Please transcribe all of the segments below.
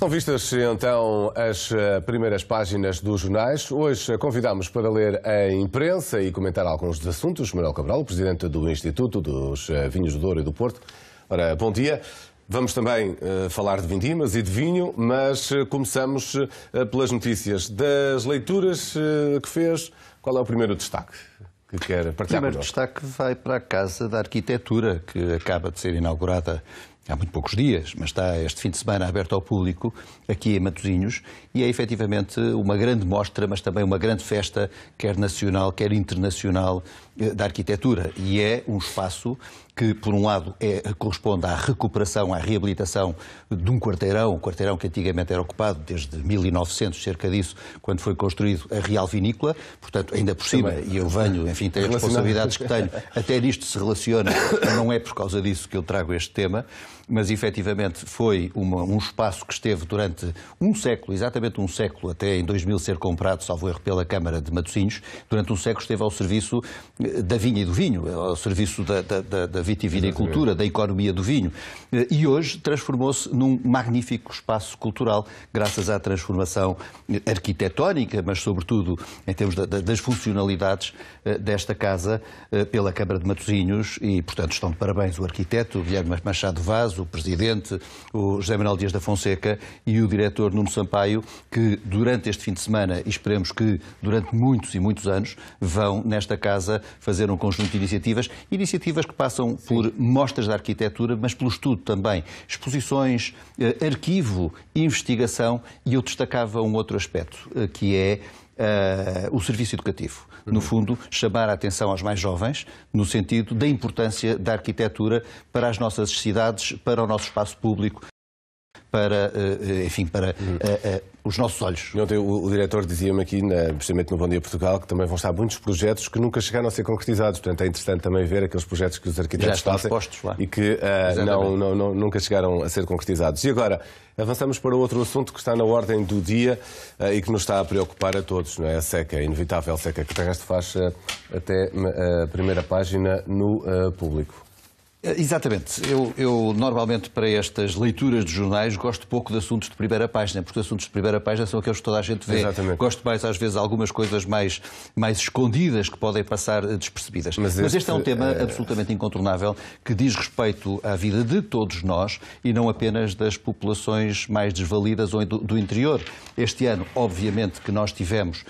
Estão vistas então as eh, primeiras páginas dos jornais. Hoje eh, convidamos para ler a imprensa e comentar alguns dos assuntos. Manuel Cabral, presidente do Instituto dos eh, Vinhos do Douro e do Porto. Ora, bom dia. Vamos também uh, falar de vindimas e de vinho, mas uh, começamos uh, pelas notícias. Das leituras que fez, qual é o primeiro destaque que quer partilhar O primeiro destaque vai para a Casa da Arquitetura, que acaba de ser inaugurada há muito poucos dias, mas está este fim de semana aberto ao público, aqui em Matosinhos, e é efetivamente uma grande mostra, mas também uma grande festa, quer nacional, quer internacional, eh, da arquitetura. E é um espaço que, por um lado, é, corresponde à recuperação, à reabilitação de um quarteirão, um quarteirão que antigamente era ocupado desde 1900, cerca disso, quando foi construído a Real Vinícola. Portanto, ainda por cima, e eu venho, enfim, tenho as responsabilidades que tenho, até nisto se relaciona, não é por causa disso que eu trago este tema mas efetivamente foi uma, um espaço que esteve durante um século, exatamente um século, até em 2000 ser comprado, salvo erro, pela Câmara de Matosinhos, durante um século esteve ao serviço eh, da vinha e do vinho, eh, ao serviço da, da, da vitivinicultura, da economia do vinho. Eh, e hoje transformou-se num magnífico espaço cultural, graças à transformação arquitetónica, mas sobretudo em termos da, das funcionalidades desta casa pela Câmara de Matosinhos e, portanto, estão de parabéns o arquiteto Guilherme Machado Vaz, o presidente, o José Manuel Dias da Fonseca e o diretor Nuno Sampaio, que durante este fim de semana, e esperemos que durante muitos e muitos anos, vão nesta casa fazer um conjunto de iniciativas, iniciativas que passam Sim. por mostras da arquitetura, mas pelo estudo também, exposições, eh, arquivo, investigação, e eu destacava um outro aspecto, eh, que é uh, o serviço educativo. No uhum. fundo, chamar a atenção aos mais jovens no sentido da importância da arquitetura para as nossas cidades, para o nosso espaço público, para, eh, eh, enfim, para hum. eh, os nossos olhos. Ontem o, o diretor dizia-me aqui, na, precisamente no Bom Dia Portugal, que também vão estar muitos projetos que nunca chegaram a ser concretizados. Portanto, é interessante também ver aqueles projetos que os arquitetos fazem e que uh, não, não, não, nunca chegaram a ser concretizados. E agora, avançamos para outro assunto que está na ordem do dia e que nos está a preocupar a todos, não é? A seca, a inevitável seca, que de resto faz até a primeira página no público. Eh, exatamente. Eu, eu, normalmente para estas leituras de jornais gosto pouco de assuntos de primeira página, porque os assuntos de primeira página são aqueles que toda a gente vê. Exatamente. Gosto mais às vezes algumas coisas mais, mais escondidas que podem passar eh, despercebidas. Mas este, Mas este é um tema é... absolutamente incontornável que diz respeito à vida de todos nós e não apenas das populações mais desvalidas ou do, do interior. Este ano, obviamente, que nós tivemos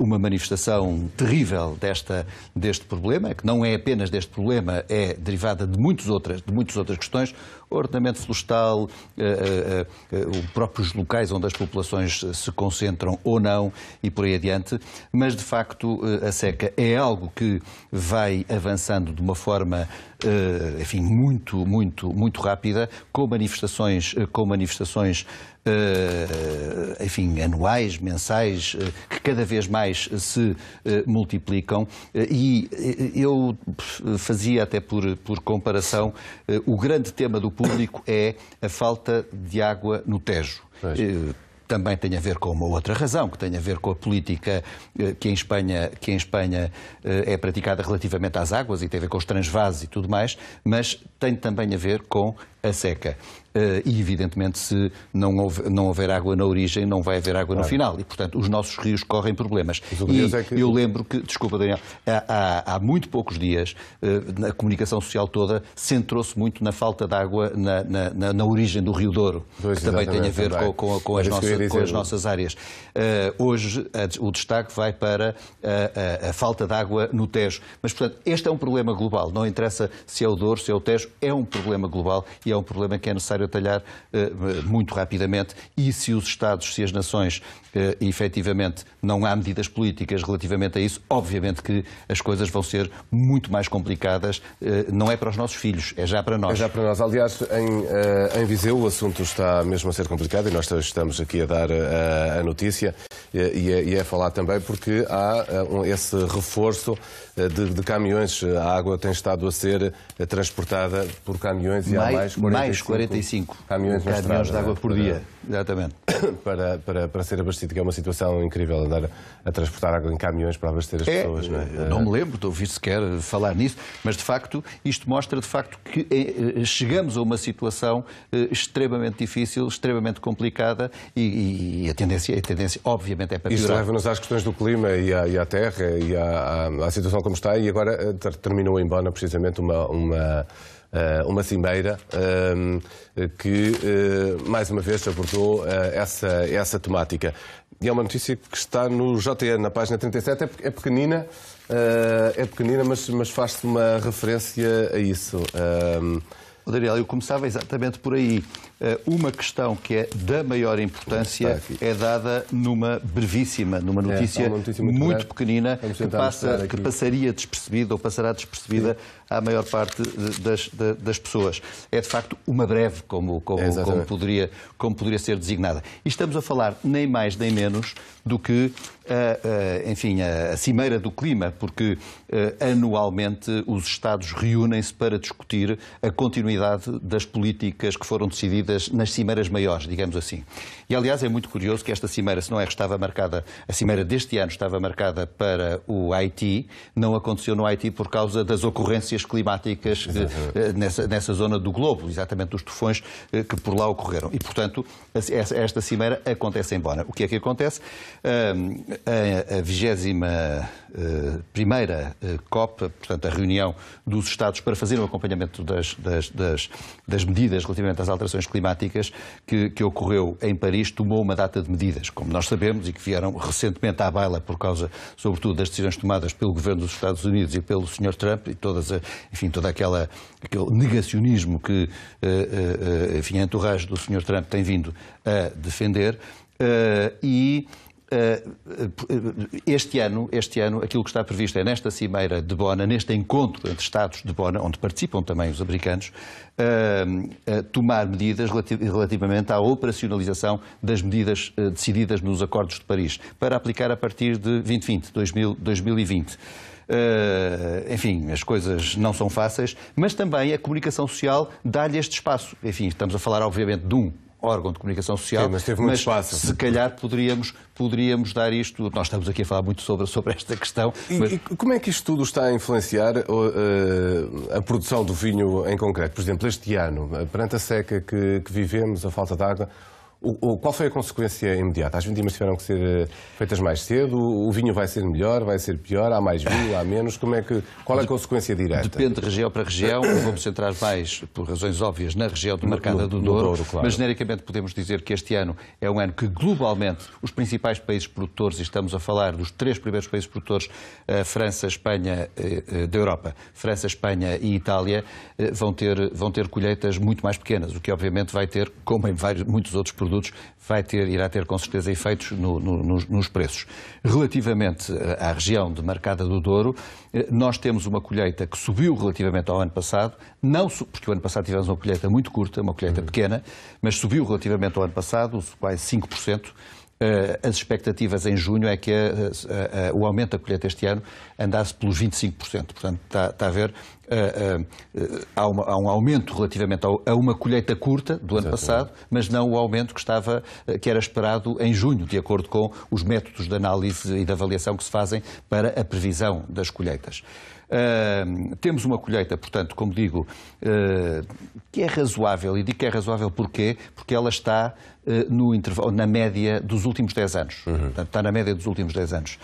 uma manifestação terrível desta, deste problema, que não é apenas deste problema, é derivada de muito muitas outras, de muitas outras questões, ordenamento florestal, eh, eh, eh, os próprios locais onde as populações se concentram ou não e por aí adiante, mas de facto a seca é algo que vai avançando de uma forma enfim, muito, muito, muito rápida, com manifestações, com manifestações enfim, anuais, mensais, que cada vez mais se multiplicam. E eu fazia até por, por comparação o grande tema do público é a falta de água no Tejo. Eh, também tem a ver com uma outra razão, que tem a ver com a política eh, que em Espanha, que em Espanha eh, é praticada relativamente às águas e tem a ver com os transvases e tudo mais, mas tem também a ver com a seca. Eh, e, evidentemente, se não, não houver água na origem, não vai haver água claro. no final. E, portanto, os nossos rios correm problemas. E é que... eu lembro que, desculpa, Daniel, há, há, há muito poucos dias, eh, a comunicação social toda centrou-se muito na falta de água na, na, na, na origem do Rio Douro, pois, que também tem a ver Com, com, com, as nossa, com, as nossas áreas. Uh, hoje, a, o destaque vai para a, a, a falta de água no Tejo. Mas, portanto, este é um problema global. Não interessa se é o Douro, se é o Tejo, é um problema global e é é um problema que é necessário atalhar eh, muito rapidamente e se os Estados, se as nações eh, efetivamente não há medidas políticas relativamente a isso, obviamente que as coisas vão ser muito mais complicadas, eh, não é para os nossos filhos, é já para nós. É já para nós. Aliás, em, em Viseu o assunto está mesmo a ser complicado e nós estamos aqui a dar a, a notícia e a, e a, é, é falar também porque há esse reforço de, de, caminhões. A água tem estado a ser transportada por caminhões e mais, há mais mais 45 caminhões, caminhões de água por para, dia. Exatamente. Para, para, para ser abastecido, que é uma situação incrível, andar a transportar água em caminhões para abastecer as é, pessoas. Não, é? Eh, não me lembro de ouvir sequer falar nisso, mas de facto, isto mostra de facto que eh, eh, chegamos a uma situação extremamente difícil, extremamente complicada e, e a, tendência, a tendência, obviamente, é para piorar. Isto leva-nos às questões do clima e à, e à terra e à, à, à situação como está e agora terminou em Bona precisamente uma, uma eh, uma cimeira eh, que, eh, mais uma vez, abordou essa, essa temática. E é uma notícia que está no JTN, na página 37, é, é, pequenina, é pequenina mas, mas faz-se uma referência a isso. Oh, Daniel, eu começava exatamente por aí. Eh, uma questão que é da maior importância é dada numa brevíssima, numa é, notícia, é, notícia muito, muito pequenina, que, passa, que passaria despercebida ou passará despercebida Sim. à maior parte das, das, pessoas. É de facto uma breve, como, como, é como, poderia, como poderia ser designada. E estamos a falar nem mais nem menos do que eh, eh, a, a, enfim, a Cimeira do Clima, porque anualmente os Estados reúnem-se para discutir a continuidade das políticas que foram decididas nas cimeiras maiores, digamos assim. E, aliás, é muito curioso que esta cimeira, se não é que estava marcada, a cimeira deste ano estava marcada para o Haiti, não aconteceu no Haiti por causa das ocorrências climáticas que, eh, eh, nessa, nessa zona do globo, exatamente dos tufões eh, que por lá ocorreram. E, portanto, esta cimeira acontece em Bona. O que é que acontece? A, a vigésima eh, primeira eh, COP, portanto, a reunião dos Estados para fazer o um acompanhamento das, das, das, das, medidas relativamente às alterações climáticas que, que ocorreu em Paris, tomou uma data de medidas, como nós sabemos, e que vieram recentemente à baila por causa, sobretudo, das decisões tomadas pelo governo dos Estados Unidos e pelo Sr. Trump e todas, enfim, toda aquela aquele negacionismo que, eh, enfim, a entorragem do Sr. Trump tem vindo a defender. E eh, eh, este ano, este ano, aquilo que está previsto é nesta cimeira de Bona, neste encontro entre Estados de Bona, onde participam também os americanos, eh, tomar medidas relativamente à operacionalização das medidas decididas nos Acordos de Paris, para aplicar a partir de 2020, 2020. Uh, enfim, as coisas não são fáceis, mas também a comunicação social dá-lhe este espaço. Enfim, estamos a falar, obviamente, de um órgão de comunicação social, Sim, mas, teve muito mas espaço. se calhar poderíamos, poderíamos dar isto. Nós estamos aqui a falar muito sobre, sobre esta questão. E, mas... e como é que isto tudo está a influenciar uh, uh a produção do vinho em concreto? Por exemplo, este ano, uh, perante a seca que, que vivemos, a falta de água, o, o, qual foi a consequência imediata? As vendimas tiveram que ser eh, feitas mais cedo? O vinho vai ser melhor? Vai ser pior? Há mais vinho? Há menos? Como é que, qual é a consequência direta? Depende de região para região. Vamos centrar mais, por razões óbvias, na região demarcada do Douro. claro. Mas, genericamente, podemos dizer que este ano é um ano que, globalmente, os principais países produtores, e estamos a falar dos três primeiros países produtores, eh, França, Espanha, eh, da Europa, França, Espanha e Itália, vão ter, vão ter colheitas muito mais pequenas, o que, obviamente, vai ter, como em vários, muitos outros produtores, produtos vai ter, irá ter com certeza efeitos no, no, nos, nos, preços. Relativamente eh, à região demarcada do Douro, eh, nós temos uma colheita que subiu relativamente ao ano passado, não porque o ano passado tivemos uma colheita muito curta, uma colheita uhum. pequena, mas subiu relativamente ao ano passado, quase 5%. Eh, as expectativas em junho é que o aumento da colheita este ano andasse pelos 25%. Portanto, está a ver ah, ah, há, uma, há, um aumento relativamente a uma colheita curta do ano passado, mas não o aumento que, estava, ah, que era esperado em junho, de acordo com os métodos de análise e de avaliação que se fazem para a previsão das colheitas. Uh, temos uma colheita, portanto, como digo, uh, que é razoável. E digo que é razoável porquê? Porque ela está uh, no intervalo, na média dos últimos 10 anos. Uhum. Portanto, está na média dos últimos 10 anos.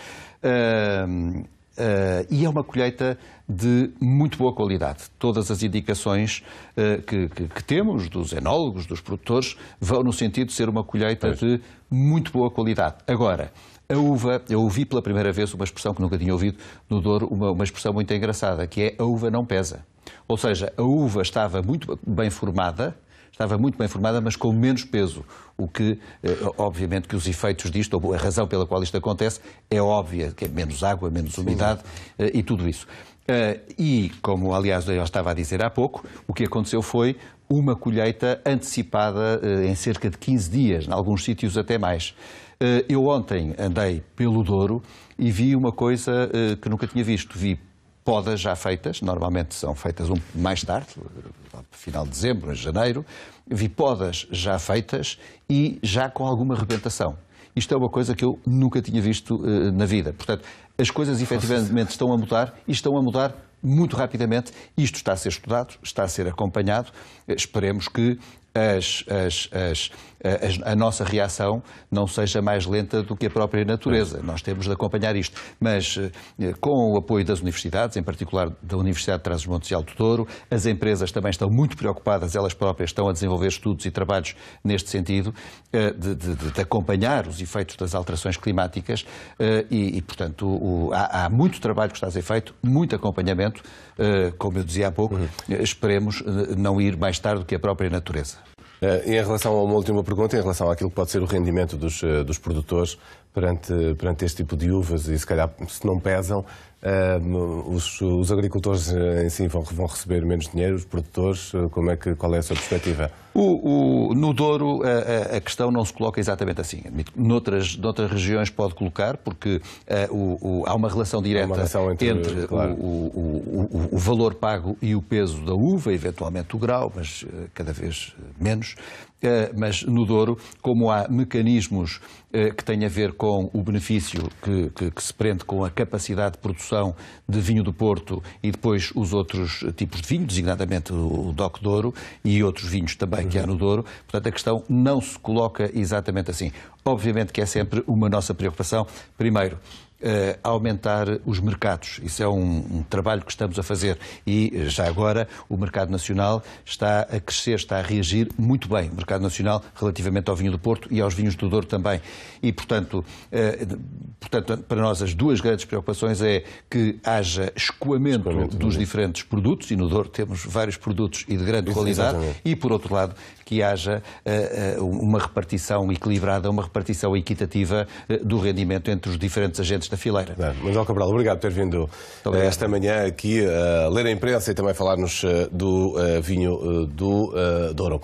Uh, e é uma colheita de muito boa qualidade. Todas as indicações uh, que, que, que, temos dos enólogos, dos produtores, vão no sentido de ser uma colheita pois. de muito boa qualidade. Agora, a uva, eu ouvi pela primeira vez uma expressão que nunca tinha ouvido no Douro, uma, uma expressão muito engraçada, que é a uva não pesa. Ou seja, a uva estava muito bem formada, estava muito bem formada, mas com menos peso. O que, eh, obviamente, que os efeitos disto, ou a razão pela qual isto acontece, é óbvia, que é menos água, menos umidade Sim. Eh, e tudo isso. Eh, e, como aliás eu estava a dizer há pouco, o que aconteceu foi uma colheita antecipada em cerca de 15 dias, em alguns sítios até mais. Eu ontem andei pelo Douro e vi uma coisa que nunca tinha visto. Vi podas já feitas, normalmente são feitas um, mais tarde, final de dezembro, em janeiro, vi podas já feitas e já com alguma arrebentação. Isto é uma coisa que eu nunca tinha visto uh, na vida. Portanto, as coisas efetivamente estão a mudar e estão a mudar muito rapidamente. Isto está a ser estudado, está a ser acompanhado. Eh, esperemos que as, as, as, a nossa reação não seja mais lenta do que a própria natureza. É. Nós temos de acompanhar isto. Mas eh, com o apoio das universidades, em particular da Universidade de Trás-os-Montes e Alto Douro, as empresas também estão muito preocupadas, elas próprias estão a desenvolver estudos e trabalhos neste sentido, eh, de, de, de acompanhar os efeitos das alterações climáticas eh, e, e portanto, o, há, há, muito trabalho que está a ser feito, muito acompanhamento, como eu dizia há pouco, uhum. esperemos não ir mais tarde do que a própria natureza. Eh, em relação a uma última pergunta, em relação àquilo que pode ser o rendimento dos, eh, dos produtores perante, perante este tipo de uvas, e se calhar se não pesam, os, os, agricultores eh, em si vão, vão, receber menos dinheiro, os produtores, eh, como é que, qual é a sua perspectiva? O, o, no Douro a, a, questão não se coloca exatamente assim. Noutras, noutras regiões pode colocar, porque eh, o, há uma relação direta uma relação entre, entre claro. o, valor pago e o peso da uva, eventualmente o grau, mas cada vez menos, eh, mas no Douro, como há mecanismos eh, que têm a ver com o benefício que, que, que, se prende com a capacidade de produção de vinho do Porto e depois os outros tipos de vinho, designadamente o DOC Douro e outros vinhos também que há no Douro, portanto a questão não se coloca exatamente assim. Obviamente que é sempre uma nossa preocupação, primeiro, uh, aumentar os mercados. Isso é um, um, trabalho que estamos a fazer. E, eh, já agora, o mercado nacional está a crescer, está a reagir muito bem. O mercado nacional relativamente ao vinho do Porto e aos vinhos do Douro também. E, portanto, uh, portanto para nós as duas grandes preocupações é que haja escoamento, escoamento dos diferentes produtos, e no Douro temos vários produtos e de grande Isso, qualidade, exatamente. e, por outro lado, que haja uh, uma repartição equilibrada, uma repartição equitativa do rendimento entre os diferentes agentes desta fileira. Não, Manuel Cabral, obrigado por ter vindo eh, obrigado. esta manhã aqui a eh, ler a imprensa e também falar-nos eh, do vinho do Douro.